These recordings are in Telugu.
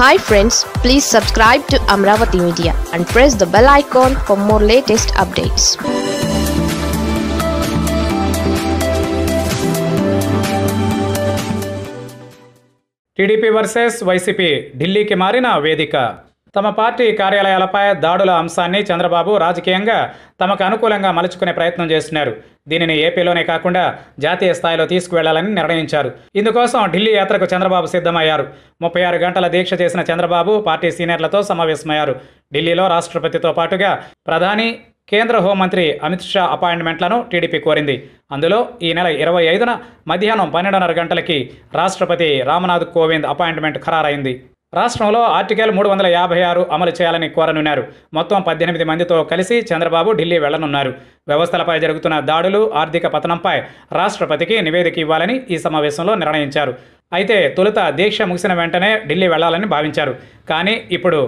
Hi friends, please subscribe to Amravati Media and press the bell icon for more latest updates. TDP versus YCP ఢిల్లీకి మారిన వేదిక తమ పార్టీ కార్యాలయాలపై దాడుల అంశాన్ని చంద్రబాబు రాజకీయంగా తమకు అనుకూలంగా మలుచుకునే ప్రయత్నం చేస్తున్నారు దీనిని ఏపీలోనే కాకుండా జాతీయ స్థాయిలో తీసుకువెళ్లాలని నిర్ణయించారు ఇందుకోసం ఢిల్లీ యాత్రకు చంద్రబాబు సిద్ధమయ్యారు ముప్పై ఆరు గంటల దీక్ష చేసిన చంద్రబాబు పార్టీ సీనియర్లతో సమావేశమయ్యారు ఢిల్లీలో రాష్ట్రపతితో పాటుగా ప్రధాని కేంద్ర హోంమంత్రి అమిత్ షా అపాయింట్మెంట్లను టీడీపీ కోరింది అందులో ఈ నెల ఇరవై ఐదున మధ్యాహ్నం పన్నెండున్నర గంటలకి రాష్ట్రపతి రామ్నాథ్ కోవింద్ అపాయింట్మెంట్ ఖరారైంది రాష్ట్రంలో ఆర్టికల్ మూడు వందల యాభై ఆరు అమలు చేయాలని కోరనున్నారు మొత్తం పద్దెనిమిది మందితో కలిసి చంద్రబాబు ఢిల్లీ వెళ్లనున్నారు వ్యవస్థలపై జరుగుతున్న దాడులు ఆర్థిక పతనంపై రాష్ట్రపతికి నివేదిక ఇవ్వాలని ఈ సమావేశంలో నిర్ణయించారు అయితే తొలుత దీక్ష ముగిసిన వెంటనే ఢిల్లీ వెళ్లాలని భావించారు కానీ ఇప్పుడు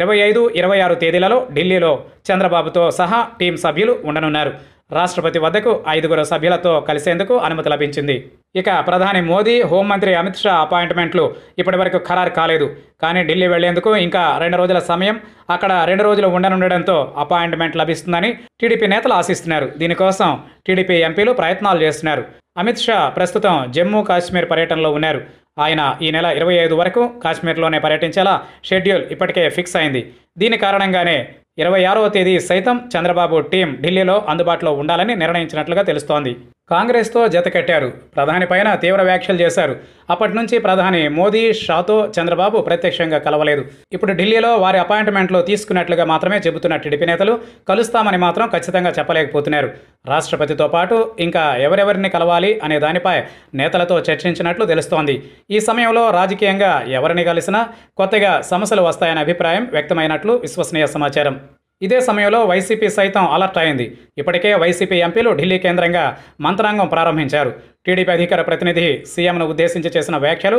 ఇరవై ఐదు ఇరవై ఆరు తేదీలలో ఢిల్లీలో చంద్రబాబుతో సహా టీం సభ్యులు ఉండనున్నారు రాష్ట్రపతి వద్దకు ఐదుగురు సభ్యులతో కలిసేందుకు అనుమతి లభించింది ఇక ప్రధాని మోదీ హోంమంత్రి అమిత్ షా అపాయింట్మెంట్లు ఇప్పటివరకు ఖరారు కాలేదు కానీ ఢిల్లీ వెళ్లేందుకు ఇంకా రెండు రోజుల సమయం అక్కడ రెండు రోజులు ఉండనుండడంతో అపాయింట్మెంట్ లభిస్తుందని టీడీపీ నేతలు ఆశిస్తున్నారు దీనికోసం టీడీపీ ఎంపీలు ప్రయత్నాలు చేస్తున్నారు అమిత్ షా ప్రస్తుతం జమ్మూ కాశ్మీర్ పర్యటనలో ఉన్నారు ఆయన ఈ నెల ఇరవై ఐదు వరకు కాశ్మీర్లోనే పర్యటించేలా షెడ్యూల్ ఇప్పటికే ఫిక్స్ అయింది దీని కారణంగానే ఇరవై ఆరవ తేదీ సైతం చంద్రబాబు టీం ఢిల్లీలో అందుబాటులో ఉండాలని నిర్ణయించినట్లుగా తెలుస్తోంది కాంగ్రెస్తో జత కట్టారు ప్రధాని పైన తీవ్ర వ్యాఖ్యలు చేశారు అప్పటి నుంచి ప్రధాని మోదీ షాతో చంద్రబాబు ప్రత్యక్షంగా కలవలేదు ఇప్పుడు ఢిల్లీలో వారి అపాయింట్మెంట్లో తీసుకున్నట్లుగా మాత్రమే చెబుతున్న టీడీపీ నేతలు కలుస్తామని మాత్రం ఖచ్చితంగా చెప్పలేకపోతున్నారు రాష్ట్రపతితో పాటు ఇంకా ఎవరెవరిని కలవాలి అనే దానిపై నేతలతో చర్చించినట్లు తెలుస్తోంది ఈ సమయంలో రాజకీయంగా ఎవరిని కలిసినా కొత్తగా సమస్యలు వస్తాయనే అభిప్రాయం వ్యక్తమైనట్లు విశ్వసనీయ సమాచారం ఇదే సమయంలో వైసీపీ సైతం అలర్ట్ అయింది ఇప్పటికే వైసీపీ ఎంపీలు ఢిల్లీ కేంద్రంగా మంత్రాంగం ప్రారంభించారు టీడీపీ అధికార ప్రతినిధి సీఎంను ఉద్దేశించి చేసిన వ్యాఖ్యలు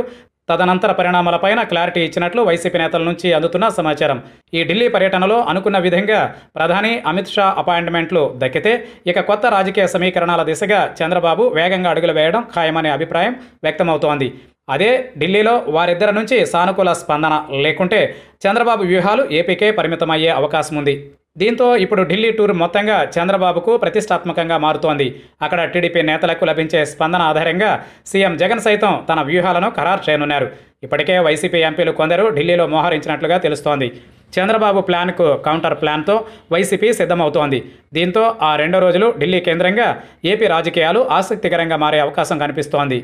తదనంతర పరిణామాలపైన క్లారిటీ ఇచ్చినట్లు వైసీపీ నేతల నుంచి అందుతున్న సమాచారం ఈ ఢిల్లీ పర్యటనలో అనుకున్న విధంగా ప్రధాని అమిత్ షా అపాయింట్మెంట్లు దక్కితే ఇక కొత్త రాజకీయ సమీకరణాల దిశగా చంద్రబాబు వేగంగా అడుగులు వేయడం ఖాయమనే అభిప్రాయం వ్యక్తమవుతోంది అదే ఢిల్లీలో వారిద్దరి నుంచి సానుకూల స్పందన లేకుంటే చంద్రబాబు వ్యూహాలు ఏపీకే పరిమితమయ్యే అవకాశం ఉంది దీంతో ఇప్పుడు ఢిల్లీ టూర్ మొత్తంగా చంద్రబాబుకు ప్రతిష్టాత్మకంగా మారుతోంది అక్కడ టీడీపీ నేతలకు లభించే స్పందన ఆధారంగా సీఎం జగన్ సైతం తన వ్యూహాలను ఖరారు చేయనున్నారు ఇప్పటికే వైసీపీ ఎంపీలు కొందరు ఢిల్లీలో మోహరించినట్లుగా తెలుస్తోంది చంద్రబాబు ప్లాన్కు కౌంటర్ ప్లాన్తో వైసీపీ సిద్ధమవుతోంది దీంతో ఆ రెండో రోజులు ఢిల్లీ కేంద్రంగా ఏపీ రాజకీయాలు ఆసక్తికరంగా మారే అవకాశం కనిపిస్తోంది